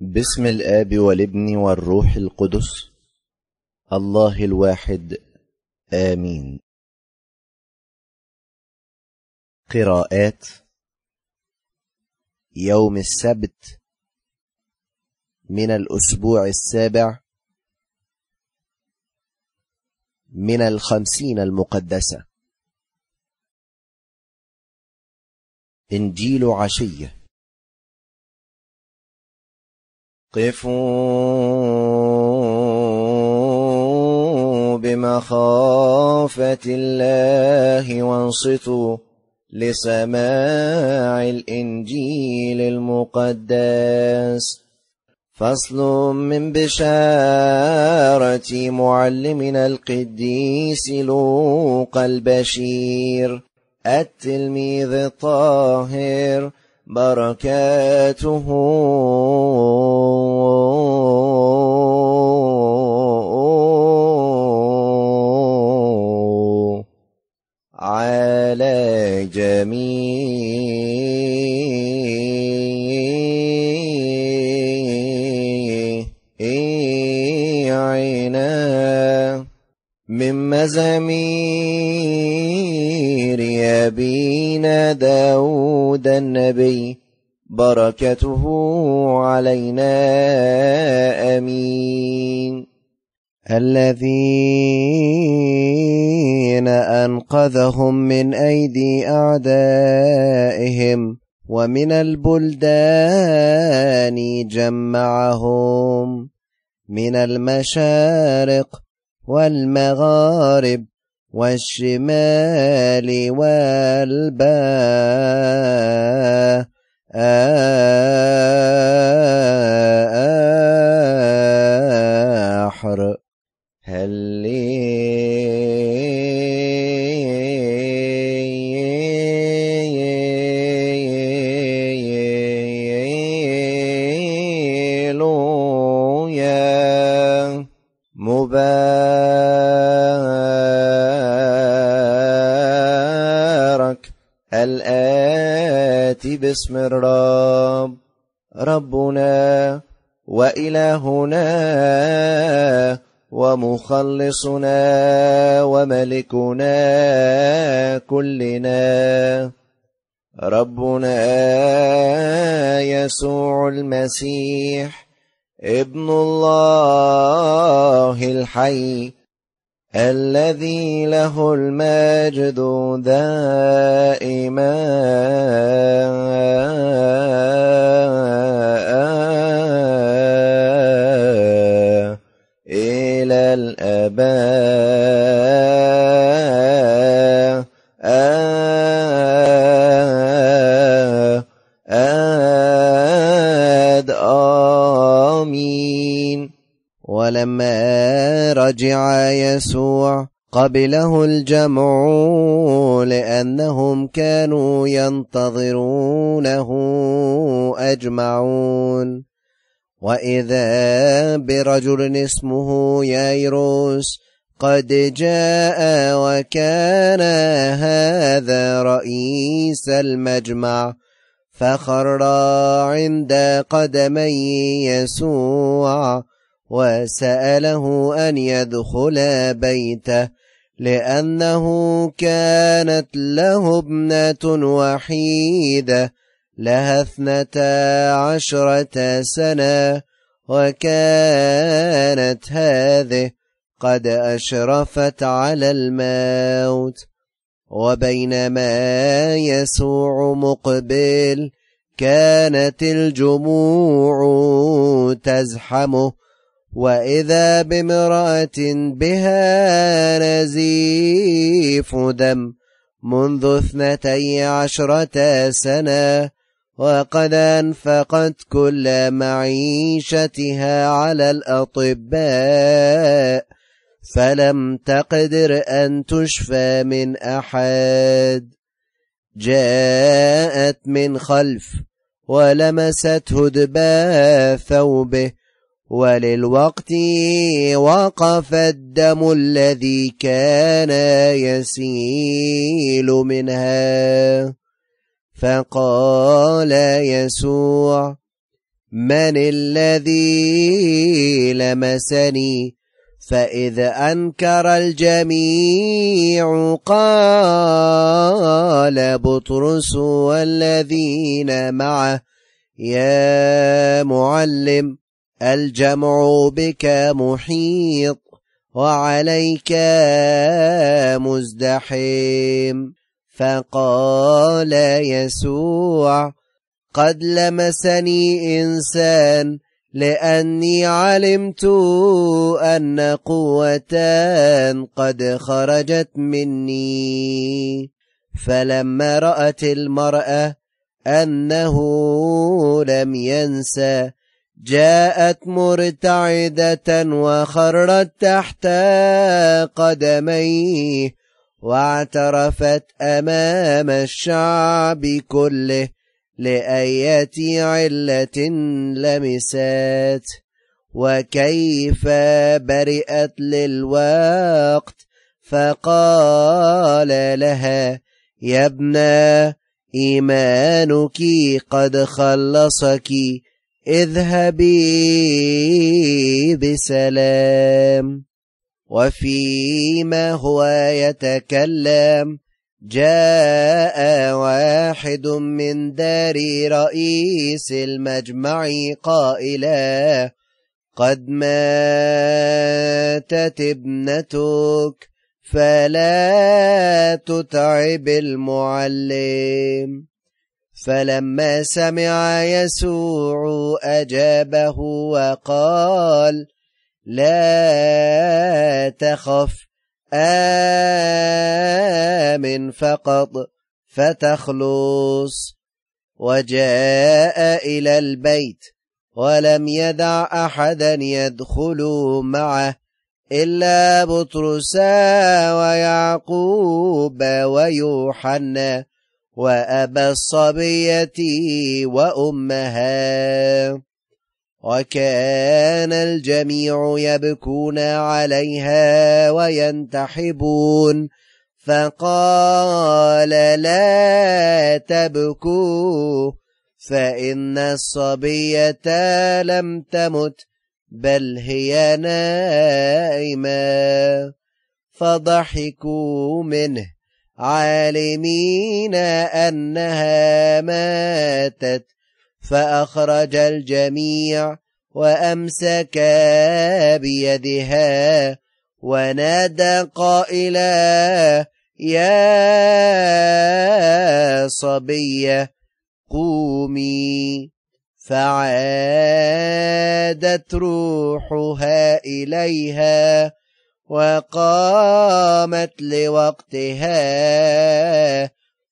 بسم الاب والابن والروح القدس الله الواحد امين قراءات يوم السبت من الاسبوع السابع من الخمسين المقدسه انجيل عشيه قفوا بمخافة الله وانصتوا لسماع الإنجيل المقدس فصل من بشارة معلمنا القديس لوقا البشير التلميذ الطاهر بركاته على جميع عنا من مزامير نبينا داود النبي بركته علينا امين الذين انقذهم من ايدي اعدائهم ومن البلدان جمعهم من المشارق والمغارب والشمال والباء باسم الرب ربنا وإلهنا ومخلصنا وملكنا كلنا ربنا يسوع المسيح ابن الله الحي الذي له الماء الآباء آد آمين ولما رجع يسوع قبله الجمع لأنهم كانوا ينتظرونه أجمعون وإذا برجل اسمه ييروس قد جاء وكان هذا رئيس المجمع فخر عند قدمي يسوع وسأله أن يدخل بيته لأنه كانت له ابنة وحيدة لها اثنتا عشرة سنة وكانت هذه قد أشرفت على الموت وبينما يسوع مقبل كانت الجموع تزحمه وإذا بامرأة بها نزيف دم منذ اثنتي عشرة سنة وقد أنفقت كل معيشتها على الأطباء فلم تقدر أن تشفى من أحد جاءت من خلف ولمسته دباء ثوبه وللوقت وقف الدم الذي كان يسيل منها فقال يسوع من الذي لمسني فإذا أنكر الجميع قال بطرس والذين معه يا معلم الجمع بك محيط وعليك مزدحم فقال يسوع قد لمسني إنسان لأني علمت أن قوة قد خرجت مني فلما رأت المرأة أنه لم ينسى جاءت مرتعدة وخرت تحت قدميه واعترفت أمام الشعب كله لأية علة لمست وكيف برئت للوقت فقال لها يا ابنة إيمانك قد خلصك اذهبي بسلام وفيما هو يتكلم جاء واحد من دار رئيس المجمع قائلا قد ماتت ابنتك فلا تتعب المعلم فلما سمع يسوع أجابه وقال لا تخف آمن فقط فتخلص وجاء إلى البيت ولم يدع أحدا يدخل معه إلا بطرس ويعقوب ويوحنا وأبا الصبية وأمها وكان الجميع يبكون عليها وينتحبون فقال لا تبكوا فإن الصبية لم تمت بل هي نائمة فضحكوا منه عالمين أنها ماتت فأخرج الجميع وأمسكا بيدها ونادى قائلا يا صبية قومي فعادت روحها إليها وقامت لوقتها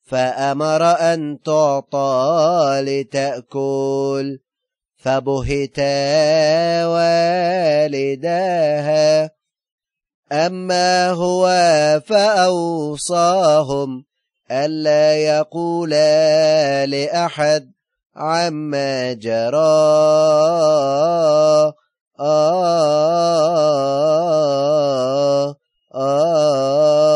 فأمر أن تعطى لتأكل فبهتا والداها أما هو فأوصاهم ألا يقولا لأحد عما جرى آه آه آه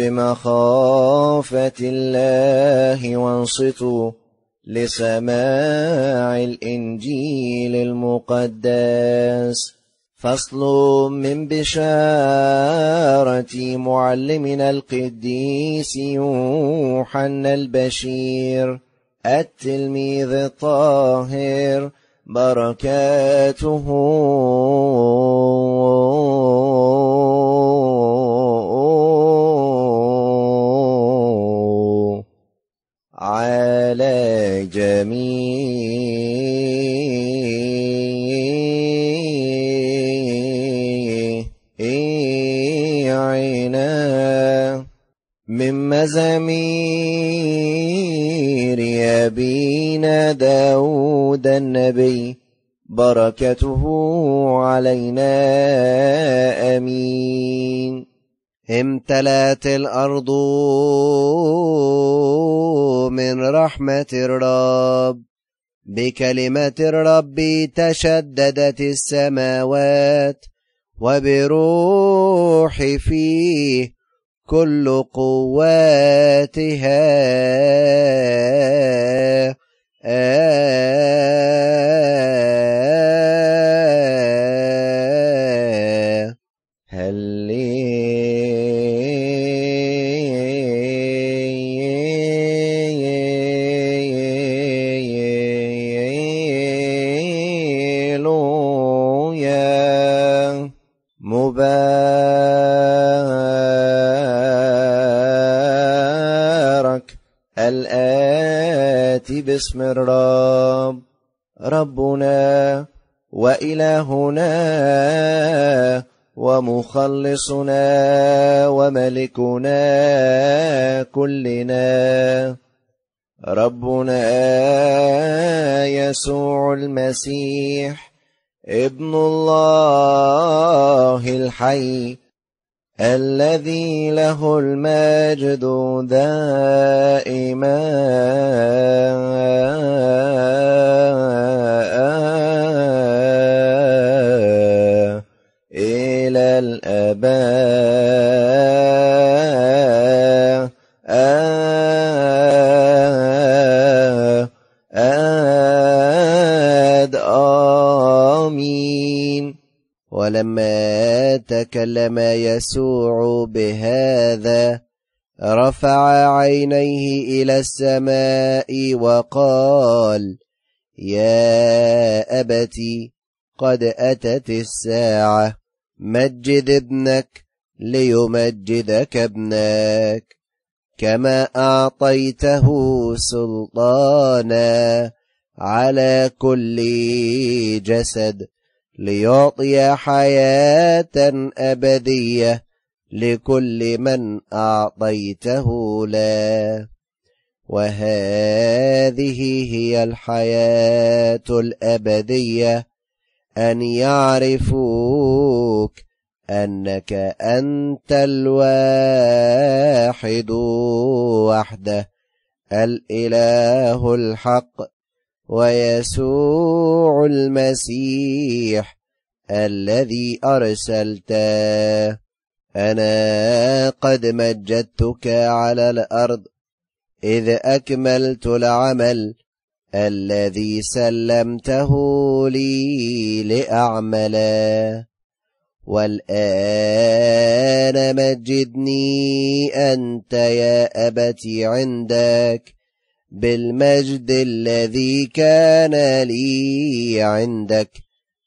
بمخافة الله وانصتوا لسماع الإنجيل المقدس فصل من بشارة معلمنا القديس يوحنا البشير التلميذ الطاهر بركاته جميع عينا من مزامير أبينا داود النبي بركته علينا امين امتلأت الارض من رحمة الرب بكلمة الرب تشددت السماوات وبروح فيه كل قواتها آه باسم الرب ربنا وإلهنا ومخلصنا وملكنا كلنا ربنا يسوع المسيح ابن الله الحي الذي له المجد دائما إلى الأباء ولما تكلم يسوع بهذا رفع عينيه إلى السماء وقال يا أبت قد أتت الساعة مجد ابنك ليمجدك ابنك كما أعطيته سلطانا على كل جسد ليعطي حياة أبدية لكل من أعطيته لا وهذه هي الحياة الأبدية أن يعرفوك أنك أنت الواحد وحده الإله الحق ويسوع المسيح الذي أرسلته أنا قد مجدتك على الأرض إذ أكملت العمل الذي سلمته لي لأعمله والآن مجدني أنت يا ابتي عندك بالمجد الذي كان لي عندك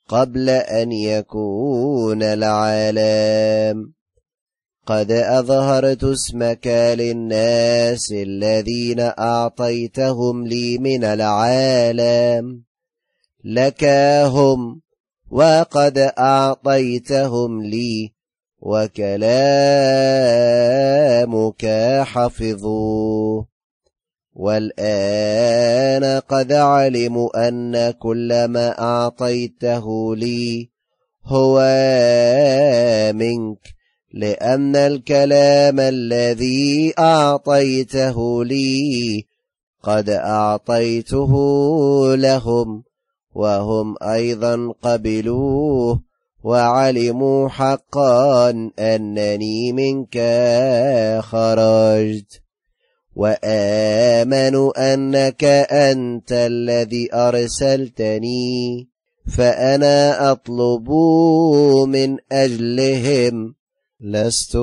قبل أن يكون العالم قد أظهرت اسمك للناس الذين أعطيتهم لي من العالم لك هم وقد أعطيتهم لي وكلامك حفظوه والآن قد علم أن كل ما أعطيته لي هو منك لأن الكلام الذي أعطيته لي قد أعطيته لهم وهم أيضا قبلوه وعلموا حقا أنني منك خرجت وآمنوا أنك أنت الذي أرسلتني فأنا أطلب من أجلهم لست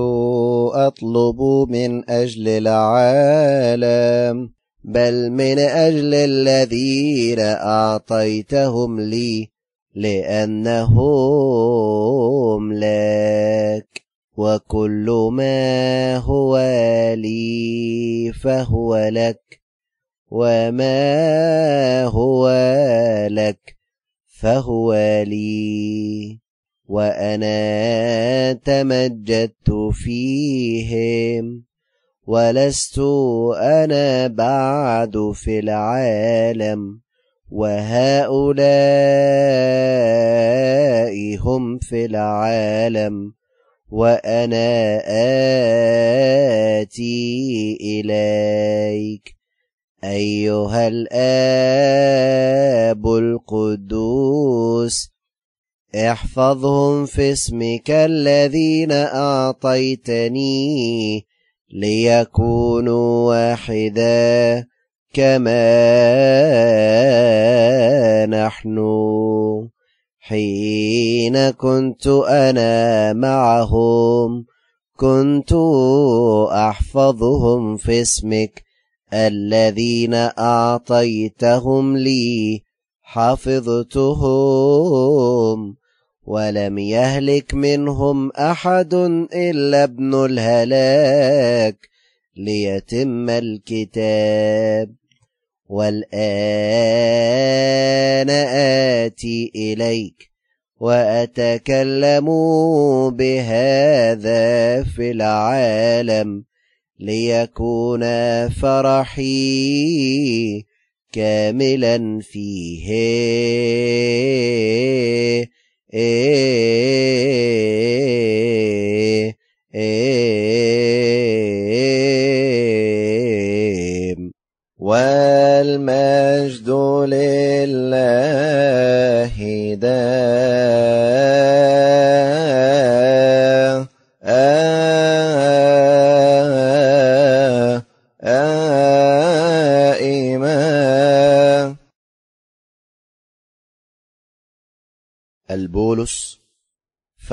أطلب من أجل العالم بل من أجل الذين أعطيتهم لي لأنهم لك وكل ما هو لي فهو لك وما هو لك فهو لي وأنا تمجدت فيهم ولست أنا بعد في العالم وهؤلاء هم في العالم وأنا آتي إليك أيها الآب القدوس احفظهم في اسمك الذين أعطيتني ليكونوا واحدا كما نحن حين كنت أنا معهم كنت أحفظهم في اسمك الذين أعطيتهم لي حفظتهم ولم يهلك منهم أحد إلا ابن الهلاك ليتم الكتاب والآن آتي إليك وأتكلم بهذا في العالم ليكون فرحي كاملا فيه إيه إيه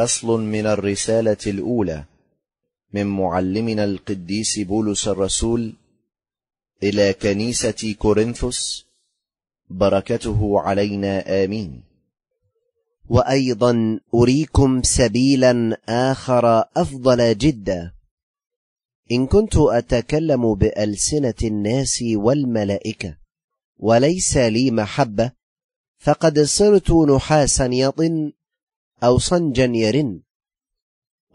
فصل من الرسالة الأولى من معلمنا القديس بولس الرسول إلى كنيسة كورنثوس بركته علينا آمين. وأيضا أريكم سبيلا آخر أفضل جدا. إن كنت أتكلم بألسنة الناس والملائكة وليس لي محبة فقد صرت نحاسا يطن أو صنجا يرن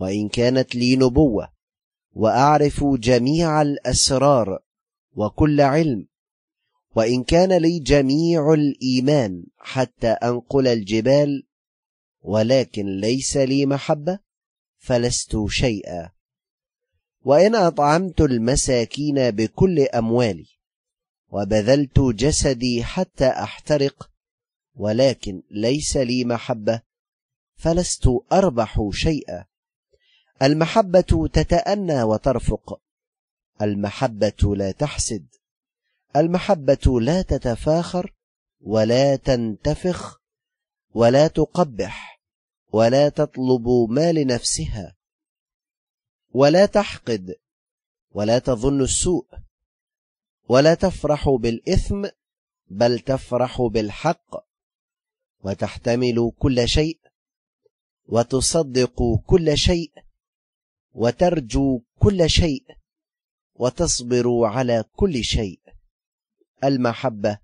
وإن كانت لي نبوة وأعرف جميع الأسرار وكل علم وإن كان لي جميع الإيمان حتى أنقل الجبال ولكن ليس لي محبة فلست شيئا وإن أطعمت المساكين بكل أموالي وبذلت جسدي حتى أحترق ولكن ليس لي محبة فلست اربح شيئا المحبه تتانى وترفق المحبه لا تحسد المحبه لا تتفاخر ولا تنتفخ ولا تقبح ولا تطلب ما لنفسها ولا تحقد ولا تظن السوء ولا تفرح بالاثم بل تفرح بالحق وتحتمل كل شيء وتصدق كل شيء وترجو كل شيء وتصبر على كل شيء المحبه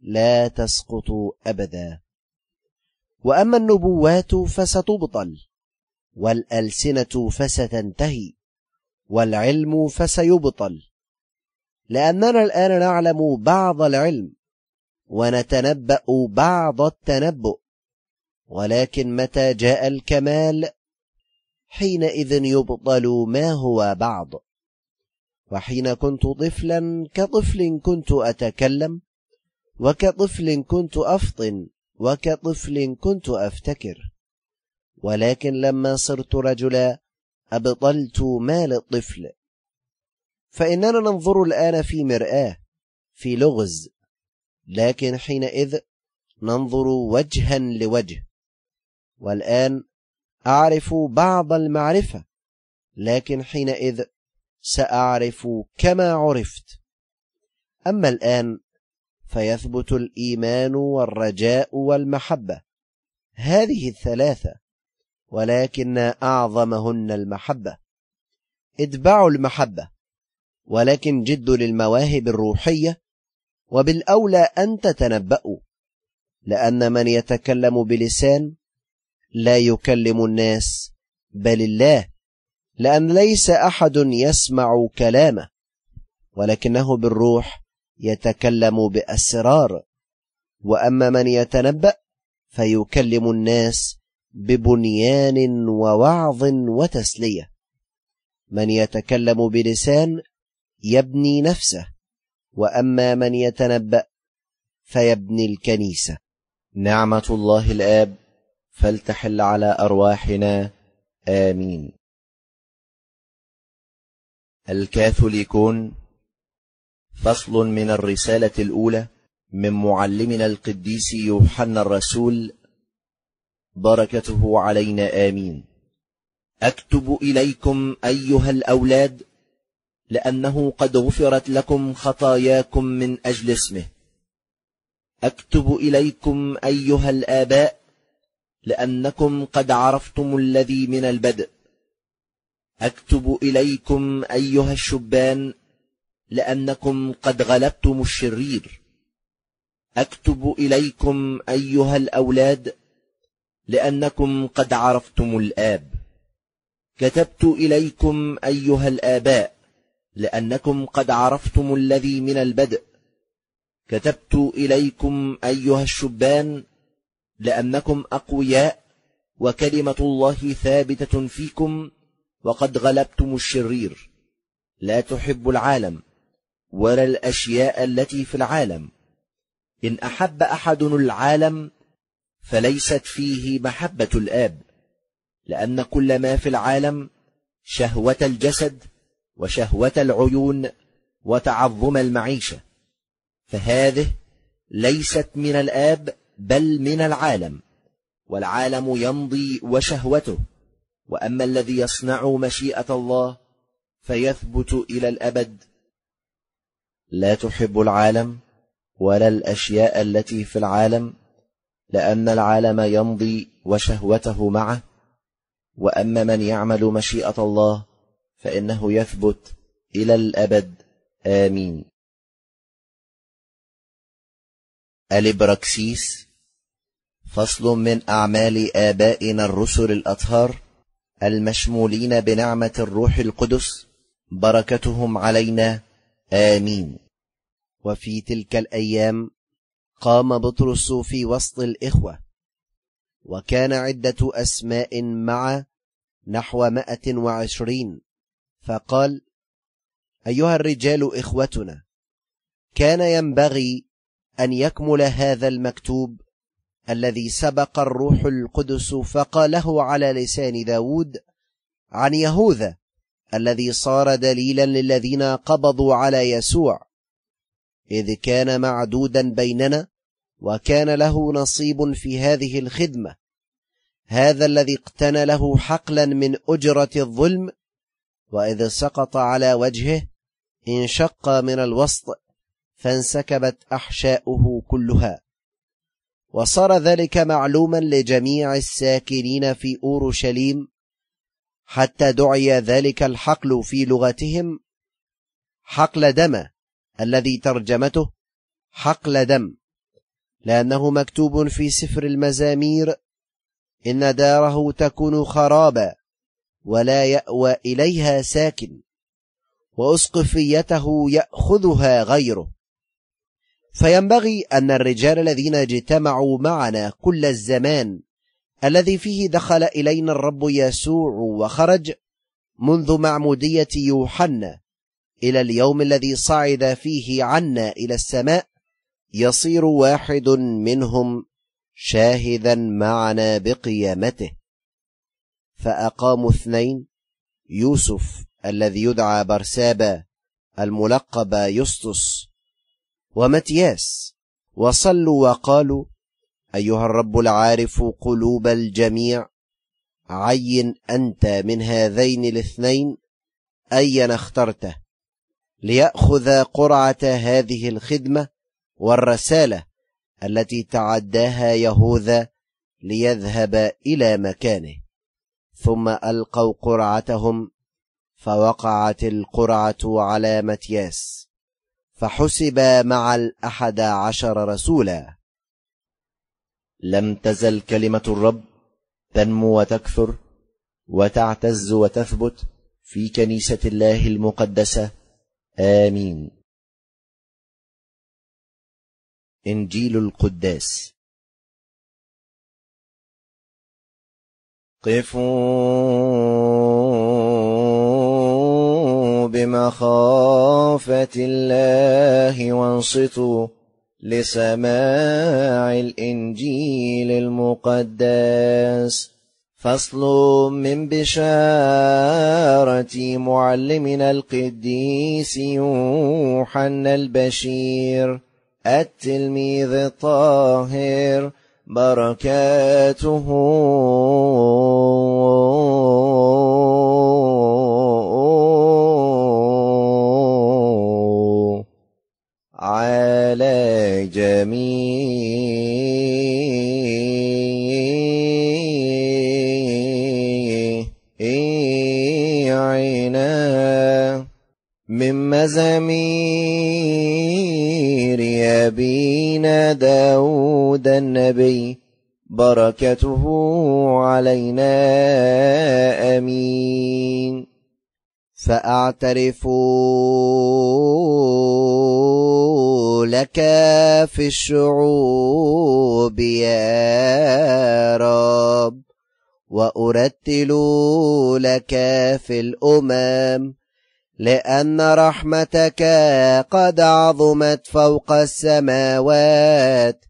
لا تسقط ابدا واما النبوات فستبطل والالسنه فستنتهي والعلم فسيبطل لاننا الان نعلم بعض العلم ونتنبا بعض التنبؤ ولكن متى جاء الكمال حينئذ يبطل ما هو بعض وحين كنت طفلا كطفل كنت أتكلم وكطفل كنت أفطن وكطفل كنت أفتكر ولكن لما صرت رجلا أبطلت ما للطفل فإننا ننظر الآن في مرآة في لغز لكن حينئذ ننظر وجها لوجه والآن أعرف بعض المعرفة لكن حينئذ سأعرف كما عرفت أما الآن فيثبت الإيمان والرجاء والمحبة هذه الثلاثة ولكن أعظمهن المحبة اتبعوا المحبة ولكن جدوا للمواهب الروحية وبالأولى أن تتنبأوا لأن من يتكلم بلسان لا يكلم الناس بل الله لأن ليس أحد يسمع كلامه ولكنه بالروح يتكلم بأسرار وأما من يتنبأ فيكلم الناس ببنيان ووعظ وتسلية من يتكلم بلسان يبني نفسه وأما من يتنبأ فيبني الكنيسة نعمة الله الآب فلتحل على أرواحنا آمين الكاثوليكون فصل من الرسالة الأولى من معلمنا القديس يوحنا الرسول بركته علينا آمين أكتب إليكم أيها الأولاد لأنه قد غفرت لكم خطاياكم من أجل اسمه أكتب إليكم أيها الآباء لأنكم قد عرفتم الذي من البدء أكتب إليكم أيها الشبان لأنكم قد غلبتم الشرير أكتب إليكم أيها الأولاد لأنكم قد عرفتم الآب كتبت إليكم أيها الآباء لأنكم قد عرفتم الذي من البدء كتبت إليكم أيها الشبان لأنكم أقوياء وكلمة الله ثابتة فيكم وقد غلبتم الشرير لا تحب العالم ولا الأشياء التي في العالم إن أحب أحد العالم فليست فيه محبة الآب لأن كل ما في العالم شهوة الجسد وشهوة العيون وتعظم المعيشة فهذه ليست من الآب بل من العالم والعالم يمضي وشهوته وأما الذي يصنع مشيئة الله فيثبت إلى الأبد لا تحب العالم ولا الأشياء التي في العالم لأن العالم يمضي وشهوته معه وأما من يعمل مشيئة الله فإنه يثبت إلى الأبد آمين الابراكسيس فصل من اعمال ابائنا الرسل الاطهار المشمولين بنعمه الروح القدس بركتهم علينا امين وفي تلك الايام قام بطرس في وسط الاخوه وكان عده اسماء مع نحو مائه وعشرين فقال ايها الرجال اخوتنا كان ينبغي ان يكمل هذا المكتوب الذي سبق الروح القدس فقاله على لسان داود عن يهوذا الذي صار دليلا للذين قبضوا على يسوع إذ كان معدودا بيننا وكان له نصيب في هذه الخدمة هذا الذي اقتنى له حقلا من أجرة الظلم وإذ سقط على وجهه انشق من الوسط فانسكبت أحشاؤه كلها وصار ذلك معلوما لجميع الساكنين في أورشليم حتى دعي ذلك الحقل في لغتهم حقل دم الذي ترجمته حقل دم لأنه مكتوب في سفر المزامير إن داره تكون خرابا ولا يأوى إليها ساكن وأسقفيته يأخذها غيره فينبغي أن الرجال الذين اجتمعوا معنا كل الزمان الذي فيه دخل إلينا الرب يسوع وخرج منذ معمودية يوحنا إلى اليوم الذي صعد فيه عنا إلى السماء يصير واحد منهم شاهدا معنا بقيامته فأقاموا اثنين يوسف الذي يدعى برسابا الملقب يسطس ومتياس وصلوا وقالوا أيها الرب العارف قلوب الجميع عين أنت من هذين الاثنين أين اخترته ليأخذ قرعة هذه الخدمة والرسالة التي تعداها يهوذا ليذهب إلى مكانه ثم ألقوا قرعتهم فوقعت القرعة على متياس فحسب مع الأحد عشر رسولا لم تزل كلمة الرب تنمو وتكثر وتعتز وتثبت في كنيسة الله المقدسة آمين إنجيل القداس قفوا بمخافة الله وانصتوا لسماع الإنجيل المقدس فصل من بشارة معلمنا القديس يوحنا البشير التلميذ الطاهر بركاته وزمير أبينا داود النبي بركته علينا امين فاعترف لك في الشعوب يا رب وارتل لك في الامم لأن رحمتك قد عظمت فوق السماوات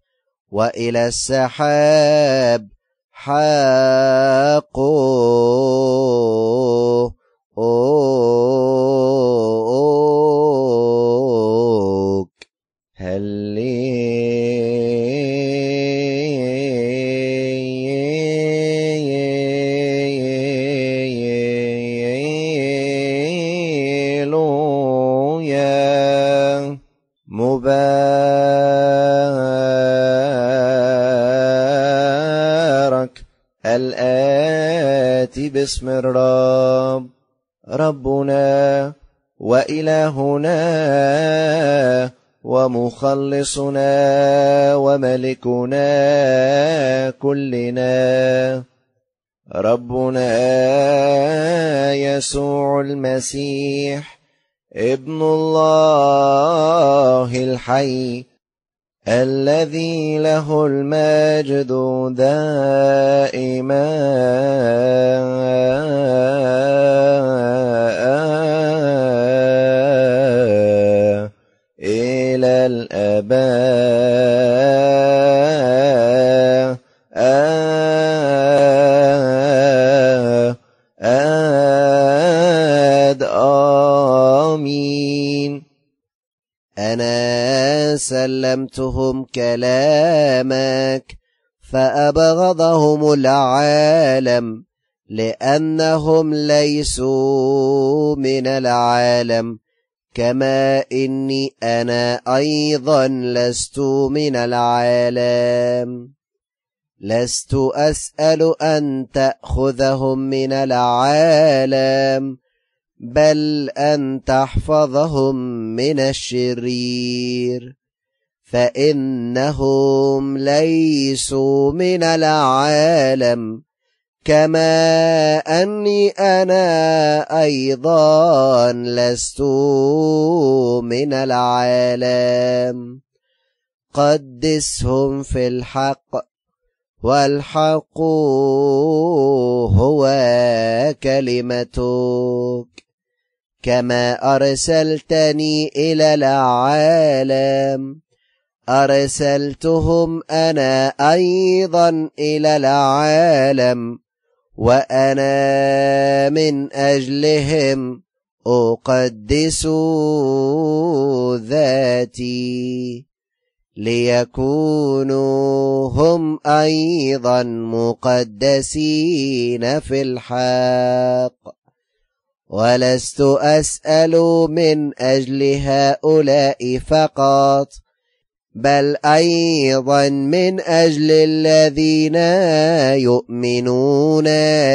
وإلى السحاب حاقون باسم الرب ربنا وإلهنا ومخلصنا وملكنا كلنا ربنا يسوع المسيح ابن الله الحي الذي له المجد دائما سلمتهم كلامك فأبغضهم العالم لأنهم ليسوا من العالم كما إني أنا أيضا لست من العالم لست أسأل أن تأخذهم من العالم بل أن تحفظهم من الشرير فانهم ليسوا من العالم كما اني انا ايضا لست من العالم قدسهم في الحق والحق هو كلمتك كما ارسلتني الى العالم أرسلتهم أنا أيضا إلى العالم وأنا من أجلهم أقدس ذاتي ليكونوا هم أيضا مقدسين في الحق ولست أسأل من أجل هؤلاء فقط بل أيضا من أجل الذين يؤمنون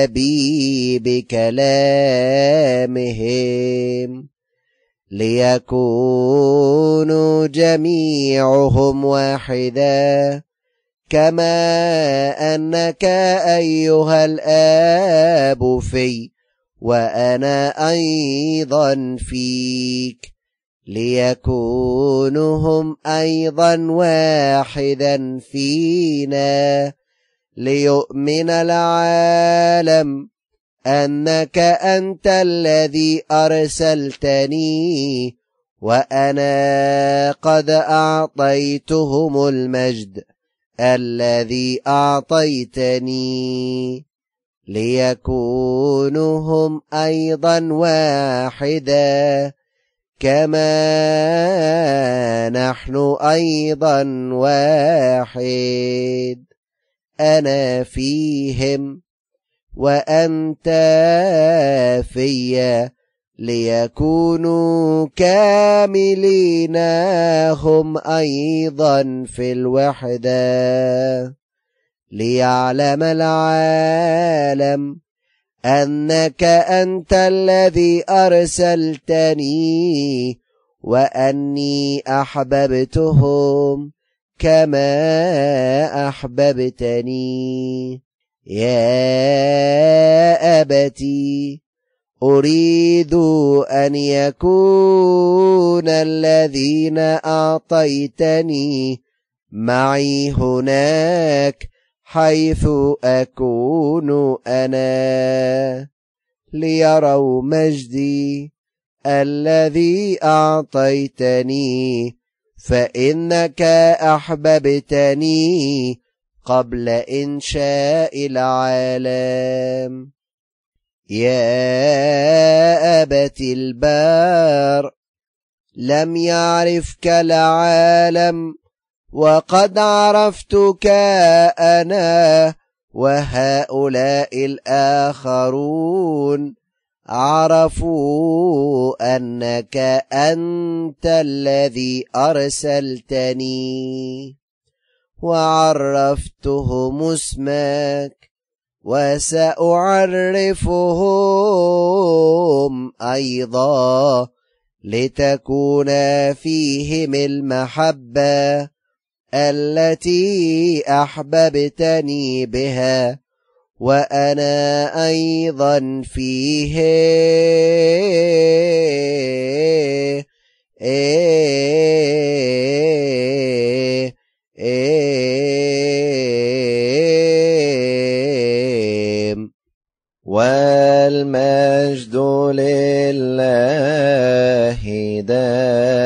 بي بكلامهم ليكونوا جميعهم واحدا كما أنك أيها الآب في وأنا أيضا فيك ليكونهم أيضا واحدا فينا ليؤمن العالم أنك أنت الذي أرسلتني وأنا قد أعطيتهم المجد الذي أعطيتني ليكونهم أيضا واحدا كما نحن أيضا واحد أنا فيهم وأنت فيا ليكونوا كاملين هم أيضا في الوحدة ليعلم العالم أنك أنت الذي أرسلتني وأني أحببتهم كما أحببتني يا أبتي أريد أن يكون الذين أعطيتني معي هناك حيث أكون أنا ليروا مجدي الذي أعطيتني فإنك أحببتني قبل إنشاء العالم يا أبت البار لم يعرفك العالم وقد عرفتك أنا وهؤلاء الآخرون عرفوا أنك أنت الذي أرسلتني وعرفتهم اسمك وسأعرفهم أيضا لتكون فيهم المحبة التي أحببتني بها وأنا أيضا فيه إيه إيه والمجد لله دائما